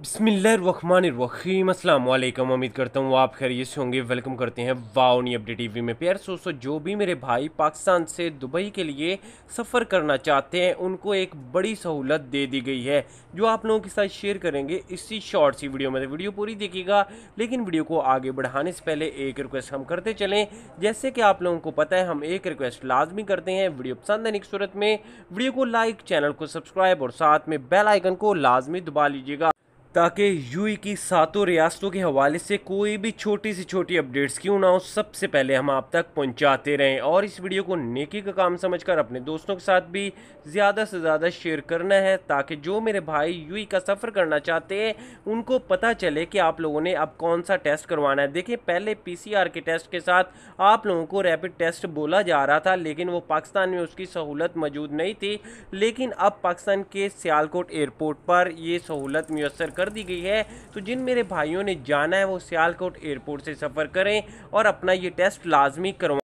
बसमिलीम अल्लाम उम्मीद करता हूँ आप खैरियत से होंगे वेलकम करते हैं वाओनी अपडेट टीवी में प्यार सोसो जो भी मेरे भाई पाकिस्तान से दुबई के लिए सफ़र करना चाहते हैं उनको एक बड़ी सहूलत दे दी गई है जो आप लोगों के साथ शेयर करेंगे इसी शॉर्ट सी वीडियो में तो वीडियो पूरी देखिएगा लेकिन वीडियो को आगे बढ़ाने से पहले एक रिक्वेस्ट हम करते चलें जैसे कि आप लोगों को पता है हम एक रिक्वेस्ट लाजमी करते हैं वीडियो पसंद आने की सूरत में वीडियो को लाइक चैनल को सब्सक्राइब और साथ में बेल आइकन को लाजमी दबा लीजिएगा ताकि यू की सातों रियासतों के हवाले से कोई भी छोटी सी छोटी अपडेट्स क्यों ना हो सबसे पहले हम आप तक पहुंचाते रहें और इस वीडियो को नेकी का काम समझकर अपने दोस्तों के साथ भी ज़्यादा से ज़्यादा शेयर करना है ताकि जो मेरे भाई यू का सफ़र करना चाहते हैं उनको पता चले कि आप लोगों ने अब कौन सा टेस्ट करवाना है देखिए पहले पी के टेस्ट के साथ आप लोगों को रैपिड टेस्ट बोला जा रहा था लेकिन वो पाकिस्तान में उसकी सहूलत मौजूद नहीं थी लेकिन अब पाकिस्तान के सियालकोट एयरपोर्ट पर यह सहूलत मैसर कर कर दी गई है तो जिन मेरे भाइयों ने जाना है वो सियालकोट एयरपोर्ट से सफ़र करें और अपना ये टेस्ट लाजमी करवा